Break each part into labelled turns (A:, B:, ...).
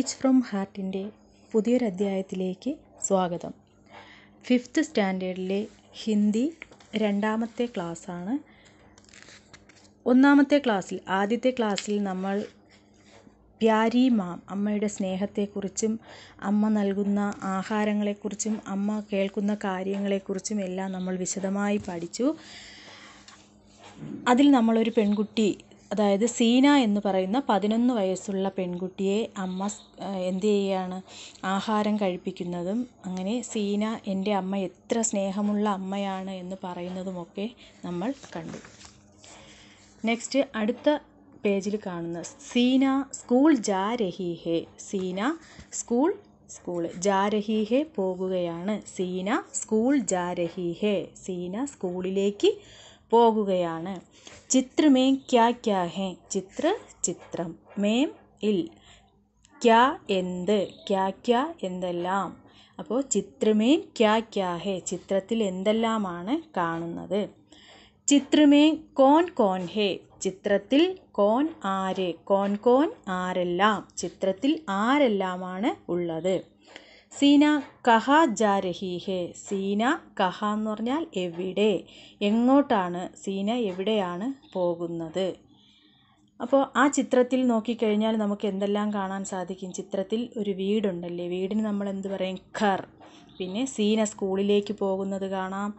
A: teach from ഹാർട്ടിൻ്റെ പുതിയൊരധ്യായത്തിലേക്ക് സ്വാഗതം fifth സ്റ്റാൻഡേർഡിലെ Hindi രണ്ടാമത്തെ ക്ലാസ്സാണ് ഒന്നാമത്തെ ക്ലാസ്സിൽ ആദ്യത്തെ ക്ലാസ്സിൽ നമ്മൾ പ്യാരി മാം അമ്മയുടെ സ്നേഹത്തെക്കുറിച്ചും അമ്മ നൽകുന്ന ആഹാരങ്ങളെക്കുറിച്ചും അമ്മ കേൾക്കുന്ന കാര്യങ്ങളെക്കുറിച്ചും എല്ലാം നമ്മൾ വിശദമായി പഠിച്ചു അതിൽ നമ്മളൊരു പെൺകുട്ടി അതായത് സീന എന്ന് പറയുന്ന പതിനൊന്ന് വയസ്സുള്ള പെൺകുട്ടിയെ അമ്മ എന്ത് ചെയ്യുകയാണ് ആഹാരം കഴിപ്പിക്കുന്നതും അങ്ങനെ സീന എൻ്റെ അമ്മ എത്ര സ്നേഹമുള്ള അമ്മയാണ് എന്ന് പറയുന്നതുമൊക്കെ നമ്മൾ കണ്ടു നെക്സ്റ്റ് അടുത്ത പേജിൽ കാണുന്ന സീന സ്കൂൾ ജാ ഹേ സീന സ്കൂൾ സ്കൂൾ ജാ ഹേ പോകുകയാണ് സീന സ്കൂൾ ജാ ഹേ സീന സ്കൂളിലേക്ക് പോകുകയാണ് ചിത്രമേ ക്യാ ക്യാ ഹേ ചിത്ര ചിത്രം മേം ഇൽ ക്യാ എന്ത് ക്യാ ക്യാ എന്തെല്ലാം അപ്പോൾ ചിത്രമേ ക്യാ ക്യാ ഹേ ചിത്രത്തിൽ എന്തെല്ലാമാണ് കാണുന്നത് ചിത്രമേ കോൺ കോൺ ഹേ ചിത്രത്തിൽ കോൺ ആര് കോൺ കോൺ ആരെല്ലാം ചിത്രത്തിൽ ആരെല്ലാമാണ് ഉള്ളത് സീന കഹ ജാ രഹി ഹെ സീന കഹ എന്ന് പറഞ്ഞാൽ എവിടെ എങ്ങോട്ടാണ് സീന എവിടെയാണ് പോകുന്നത് അപ്പോൾ ആ ചിത്രത്തിൽ നോക്കിക്കഴിഞ്ഞാൽ നമുക്ക് എന്തെല്ലാം കാണാൻ സാധിക്കും ചിത്രത്തിൽ ഒരു വീടുണ്ടല്ലേ വീടിന് നമ്മൾ എന്ത് പറയും ഖർ പിന്നെ സീന സ്കൂളിലേക്ക് പോകുന്നത് കാണാം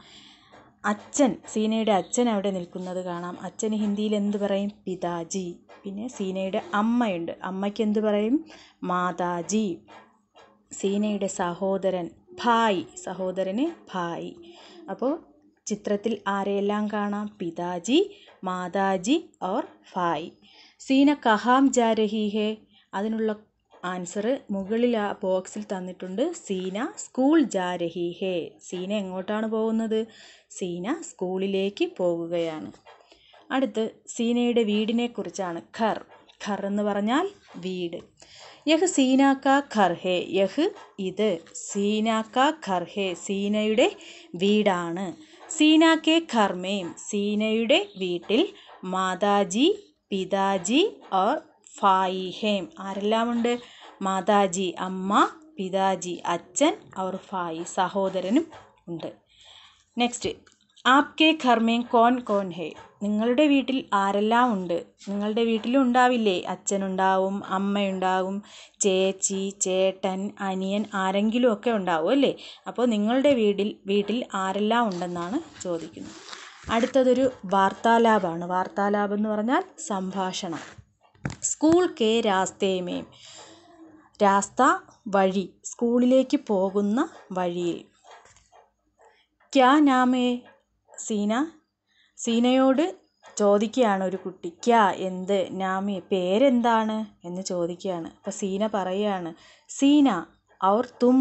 A: അച്ഛൻ സീനയുടെ അച്ഛൻ അവിടെ നിൽക്കുന്നത് കാണാം അച്ഛൻ ഹിന്ദിയിൽ എന്ത് പറയും പിതാജി പിന്നെ സീനയുടെ അമ്മയുണ്ട് അമ്മയ്ക്ക് എന്ത് പറയും മാതാജി സീനയുടെ സഹോദരൻ ഭായ് സഹോദരന് ഭായ് അപ്പോൾ ചിത്രത്തിൽ ആരെയെല്ലാം കാണാം പിതാജി മാതാജി ഓർ ഭായ് സീന കഹാം ജാരഹിഹെ അതിനുള്ള ആൻസർ മുകളിൽ ആ ബോക്സിൽ തന്നിട്ടുണ്ട് സീന സ്കൂൾ ജാരഹിഹെ സീന എങ്ങോട്ടാണ് പോകുന്നത് സീന സ്കൂളിലേക്ക് പോകുകയാണ് അടുത്ത് സീനയുടെ വീടിനെക്കുറിച്ചാണ് ഖർ ഖർ എന്ന് പറഞ്ഞാൽ വീട് യഹ് സീനാക്ക ഖർഹെ യഹ് ഇത് സീനാക്ക ഖർഹെ സീനയുടെ വീടാണ് സീനാക്കെ ഖർമേം സീനയുടെ വീട്ടിൽ മാതാജി പിതാജി ഓർ ഫായിഹേം ഉണ്ട് മാതാജി അമ്മ പിതാജി അച്ഛൻ ഓർ ഫായി സഹോദരനും ഉണ്ട് നെക്സ്റ്റ് ആപ്കെ ഘർമേം കോൻ കോൻ ഹേ നിങ്ങളുടെ വീട്ടിൽ ആരെല്ലാം ഉണ്ട് നിങ്ങളുടെ വീട്ടിലും ഉണ്ടാവില്ലേ അച്ഛനുണ്ടാവും അമ്മയുണ്ടാവും ചേച്ചി ചേട്ടൻ അനിയൻ ആരെങ്കിലും ഒക്കെ ഉണ്ടാവും അല്ലേ അപ്പോൾ നിങ്ങളുടെ വീടിൽ വീട്ടിൽ ആരെല്ലാം ഉണ്ടെന്നാണ് ചോദിക്കുന്നത് അടുത്തതൊരു വാർത്താലാപമാണ് വാർത്താലാപം എന്ന് പറഞ്ഞാൽ സംഭാഷണം സ്കൂൾ കെ രാസ്തേമേം രാസ്ത വഴി സ്കൂളിലേക്ക് പോകുന്ന വഴിയിൽ ക്യാ നാമേ സീന സീനയോട് ചോദിക്കുകയാണ് ഒരു കുട്ടി ക്യാ എന്ത് നാമി പേരെന്താണ് എന്ന് ചോദിക്കുകയാണ് അപ്പോൾ സീന പറയുകയാണ് സീന ഔർ തും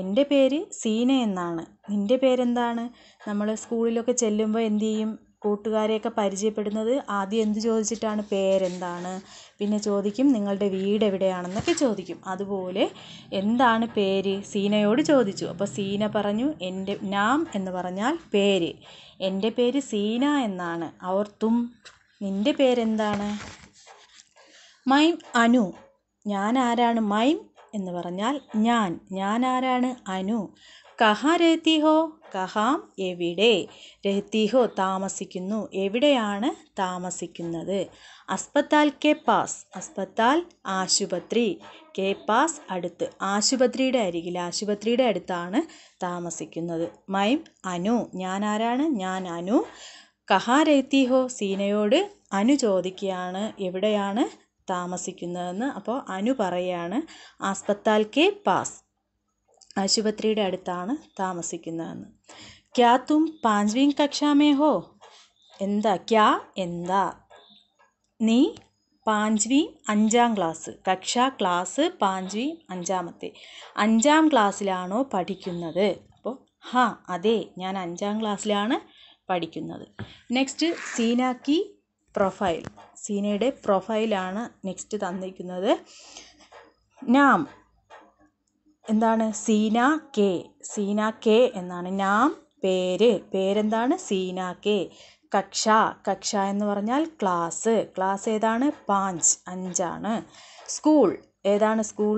A: എൻ്റെ പേര് സീന എന്നാണ് നിൻ്റെ പേരെന്താണ് നമ്മൾ സ്കൂളിലൊക്കെ ചെല്ലുമ്പോൾ എന്തു ചെയ്യും കൂട്ടുകാരെയൊക്കെ പരിചയപ്പെടുന്നത് ആദ്യം എന്ത് ചോദിച്ചിട്ടാണ് പേരെന്താണ് പിന്നെ ചോദിക്കും നിങ്ങളുടെ വീട് എവിടെയാണെന്നൊക്കെ ചോദിക്കും അതുപോലെ എന്താണ് പേര് സീനയോട് ചോദിച്ചു അപ്പോൾ സീന പറഞ്ഞു എൻ്റെ നാം എന്ന് പറഞ്ഞാൽ പേര് എൻ്റെ പേര് സീന എന്നാണ് അവർ തും നിൻ്റെ പേരെന്താണ് മൈം അനു ഞാൻ ആരാണ് മൈം എന്ന് പറഞ്ഞാൽ ഞാൻ ഞാൻ ആരാണ് അനു കഹാ രഹത്തി ഹോ കഹാം എവിടെ രഹത്തി ഹോ താമസിക്കുന്നു എവിടെയാണ് താമസിക്കുന്നത് അസ്പത്താൽ കെ പാസ് അസ്പത്താൽ ആശുപത്രി കെ പാസ് അടുത്ത് ആശുപത്രിയുടെ അരികിൽ ആശുപത്രിയുടെ അടുത്താണ് താമസിക്കുന്നത് മൈം അനു ഞാൻ ആരാണ് ഞാൻ അനു കഹാ രഹത്തി ഹോ സീനയോട് അനു ചോദിക്കുകയാണ് എവിടെയാണ് താമസിക്കുന്നതെന്ന് അപ്പോൾ അനു പറയാണ് ആസ്പത്താൽ കെ പാസ് ആശുപത്രിയുടെ അടുത്താണ് താമസിക്കുന്നതെന്ന് ക്യാ തും പാഞ്ച്വീം കക്ഷാമേ ഹോ എന്താ ക്യാ എന്താ നീ പാഞ്ച്വീം അഞ്ചാം ക്ലാസ് കക്ഷ ക്ലാസ് പാഞ്ച്വീം അഞ്ചാമത്തെ അഞ്ചാം ക്ലാസ്സിലാണോ പഠിക്കുന്നത് അപ്പോൾ ഹാ അതെ ഞാൻ അഞ്ചാം ക്ലാസ്സിലാണ് പഠിക്കുന്നത് നെക്സ്റ്റ് സീനാക്കി പ്രൊഫൈൽ സീനയുടെ പ്രൊഫൈലാണ് നെക്സ്റ്റ് തന്നിരിക്കുന്നത് നാം എന്താണ് സീന കെ സീന കെ എന്നാണ് നാം പേര് പേരെന്താണ് സീന കെ കക്ഷ കക്ഷ എന്ന് പറഞ്ഞാൽ ക്ലാസ് ക്ലാസ് ഏതാണ് പാഞ്ച് അഞ്ചാണ് സ്കൂൾ ഏതാണ് school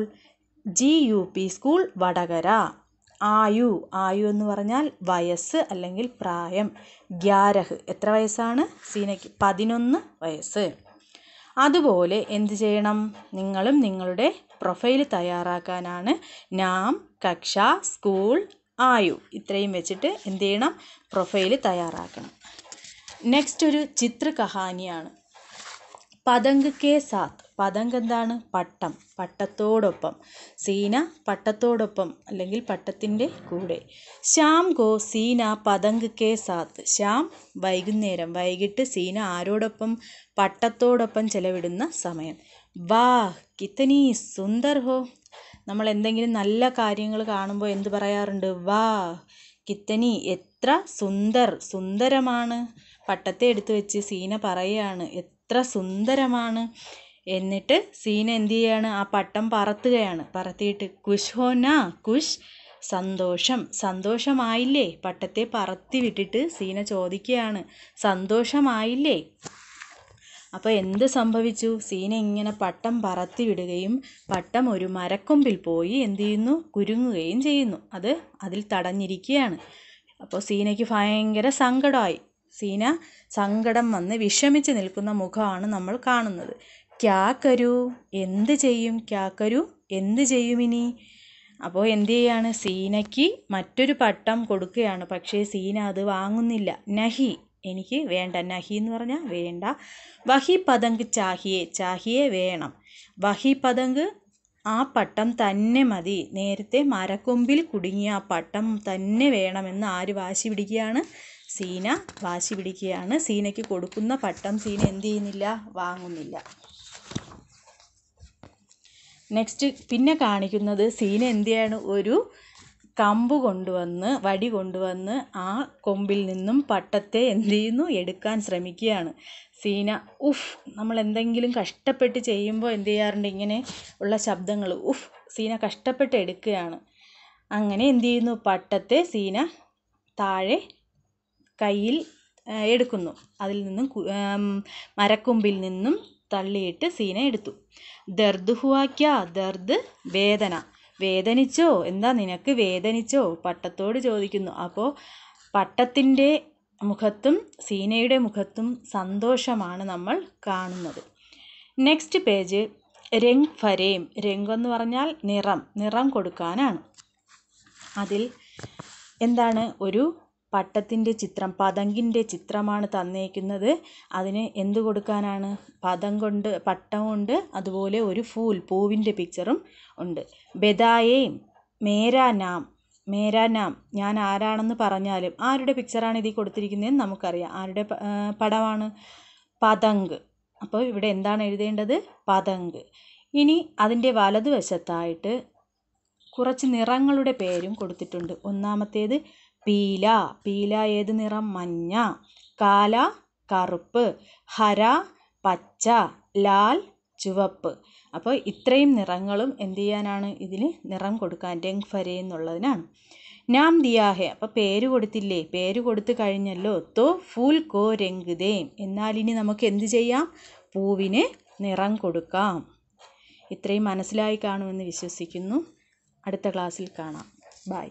A: G U P school Vadakara ആയു ആയു എന്ന് പറഞ്ഞാൽ വയസ്സ് അല്ലെങ്കിൽ പ്രായം ഗ്യാരഹ് എത്ര വയസ്സാണ് സീനയ്ക്ക് പതിനൊന്ന് വയസ്സ് അതുപോലെ എന്ത് ചെയ്യണം നിങ്ങളും നിങ്ങളുടെ പ്രൊഫൈൽ തയ്യാറാക്കാനാണ് നാം കക്ഷ സ്കൂൾ ആയു ഇത്രയും വെച്ചിട്ട് എന്ത് ചെയ്യണം പ്രൊഫൈൽ തയ്യാറാക്കണം നെക്സ്റ്റ് ഒരു ചിത്ര കഹാനിയാണ് പതങ്ക് കെ സാത്ത് പതങ്ക് എന്താണ് പട്ടം പട്ടത്തോടൊപ്പം സീന പട്ടത്തോടൊപ്പം അല്ലെങ്കിൽ പട്ടത്തിൻ്റെ കൂടെ ശ്യാം ഗോ സീന പതങ്ക് കെ സാത്ത് ശ്യാം വൈകുന്നേരം വൈകിട്ട് സീന ആരോടൊപ്പം പട്ടത്തോടൊപ്പം ചെലവിടുന്ന സമയം വാ കിത്തനി സുന്ദർ ഹോ നമ്മൾ എന്തെങ്കിലും നല്ല കാര്യങ്ങൾ കാണുമ്പോൾ എന്ത് പറയാറുണ്ട് വാ കിത്തനി എത്ര സുന്ദർ സുന്ദരമാണ് പട്ടത്തെ എടുത്തു വെച്ച് സീന പറയാണ് എത്ര സുന്ദരമാണ് എന്നിട്ട് സീന എന്ത് ചെയ്യാണ് ആ പട്ടം പറത്തുകയാണ് പറത്തിയിട്ട് കുശ് ഹോന കുശ് സന്തോഷം സന്തോഷമായില്ലേ പട്ടത്തെ പറത്തി വിട്ടിട്ട് സീന ചോദിക്കുകയാണ് സന്തോഷമായില്ലേ അപ്പോൾ എന്ത് സംഭവിച്ചു സീന ഇങ്ങനെ പട്ടം പറത്തി വിടുകയും പട്ടം ഒരു മരക്കൊമ്പിൽ പോയി എന്ത് ചെയ്യുന്നു കുരുങ്ങുകയും ചെയ്യുന്നു അത് അതിൽ തടഞ്ഞിരിക്കുകയാണ് അപ്പോൾ സീനയ്ക്ക് ഭയങ്കര സങ്കടമായി സീന സങ്കടം വന്ന് വിഷമിച്ച് നിൽക്കുന്ന മുഖമാണ് നമ്മൾ കാണുന്നത് ക്യാ കരൂ എന്ത് ചെയ്യും ക്യാ കരൂ എന്ത് ഇനി അപ്പോൾ എന്ത് ചെയ്യാണ് സീനയ്ക്ക് മറ്റൊരു പട്ടം കൊടുക്കുകയാണ് പക്ഷേ സീന അത് വാങ്ങുന്നില്ല നഹി എനിക്ക് വേണ്ട നഹി എന്ന് പറഞ്ഞാൽ വേണ്ട വഹി പതങ്ക് ചാഹിയെ ചാഹിയെ വേണം വഹി പതങ്ക് ആ പട്ടം തന്നെ മതി നേരത്തെ മരക്കൊമ്പിൽ കുടുങ്ങിയ ആ പട്ടം തന്നെ വേണമെന്ന് ആര് വാശി പിടിക്കുകയാണ് സീന വാശി പിടിക്കുകയാണ് സീനയ്ക്ക് കൊടുക്കുന്ന പട്ടം സീന എന്ത് ചെയ്യുന്നില്ല വാങ്ങുന്നില്ല നെക്സ്റ്റ് പിന്നെ കാണിക്കുന്നത് സീന എന്തിയാണ് ഒരു കമ്പ് കൊണ്ടുവന്ന് വടി കൊണ്ടുവന്ന് ആ കൊമ്പിൽ നിന്നും പട്ടത്തെ എന്തു ചെയ്യുന്നു എടുക്കാൻ ശ്രമിക്കുകയാണ് സീന ഉഫ് നമ്മൾ എന്തെങ്കിലും കഷ്ടപ്പെട്ട് ചെയ്യുമ്പോൾ എന്ത് ചെയ്യാറുണ്ട് ഇങ്ങനെ ഉള്ള ശബ്ദങ്ങൾ ഉഫ് സീന കഷ്ടപ്പെട്ട് എടുക്കുകയാണ് അങ്ങനെ എന്തു ചെയ്യുന്നു പട്ടത്തെ സീന താഴെ കയ്യിൽ എടുക്കുന്നു അതിൽ നിന്നും മരക്കൊമ്പിൽ നിന്നും തള്ളിയിട്ട് സീനെ എടുത്തു ദർദ് ഹുവാക്യ ദർദ് വേദന വേദനിച്ചോ എന്താ നിനക്ക് വേദനിച്ചോ പട്ടത്തോട് ചോദിക്കുന്നു അപ്പോൾ പട്ടത്തിൻ്റെ മുഖത്തും സീനയുടെ മുഖത്തും സന്തോഷമാണ് നമ്മൾ കാണുന്നത് നെക്സ്റ്റ് പേജ് രംഗ് ഫരേം എന്ന് പറഞ്ഞാൽ നിറം നിറം കൊടുക്കാനാണ് അതിൽ എന്താണ് ഒരു പട്ടത്തിൻ്റെ ചിത്രം പതങ്കിൻ്റെ ചിത്രമാണ് തന്നേക്കുന്നത് അതിന് എന്ത് കൊടുക്കാനാണ് പതം കൊണ്ട് പട്ടം കൊണ്ട് അതുപോലെ ഒരു ഫൂൽ പൂവിൻ്റെ പിക്ചറും ഉണ്ട് ബദായേം മേരാ നാം മേരാ നാം ഞാൻ ആരാണെന്ന് പറഞ്ഞാലും ആരുടെ പിക്ചറാണ് ഇതിൽ കൊടുത്തിരിക്കുന്നതെന്ന് നമുക്കറിയാം ആരുടെ പടമാണ് പതങ്ക് അപ്പോൾ ഇവിടെ എന്താണ് എഴുതേണ്ടത് പതങ്ക് ഇനി അതിൻ്റെ വലതുവശത്തായിട്ട് കുറച്ച് നിറങ്ങളുടെ പേരും കൊടുത്തിട്ടുണ്ട് ഒന്നാമത്തേത് പീല പീല ഏത് നിറം മഞ്ഞ കാല കറുപ്പ് ഹര പച്ച ലാൽ ചുവപ്പ് അപ്പോൾ ഇത്രയും നിറങ്ങളും എന്ത് ചെയ്യാനാണ് ഇതിന് നിറം കൊടുക്കാൻ രംഗ് ഫരേ എന്നുള്ളതിനാണ് നാം ദിയാഹെ അപ്പോൾ പേര് കൊടുത്തില്ലേ പേര് കൊടുത്തു കഴിഞ്ഞല്ലോ തോ ഫുൽ കോ രംഗ് ദേം എന്നാൽ ഇനി നമുക്ക് എന്ത് ചെയ്യാം പൂവിന് നിറം കൊടുക്കാം ഇത്രയും മനസ്സിലായി കാണുമെന്ന് വിശ്വസിക്കുന്നു അടുത്ത ക്ലാസ്സിൽ കാണാം ബൈ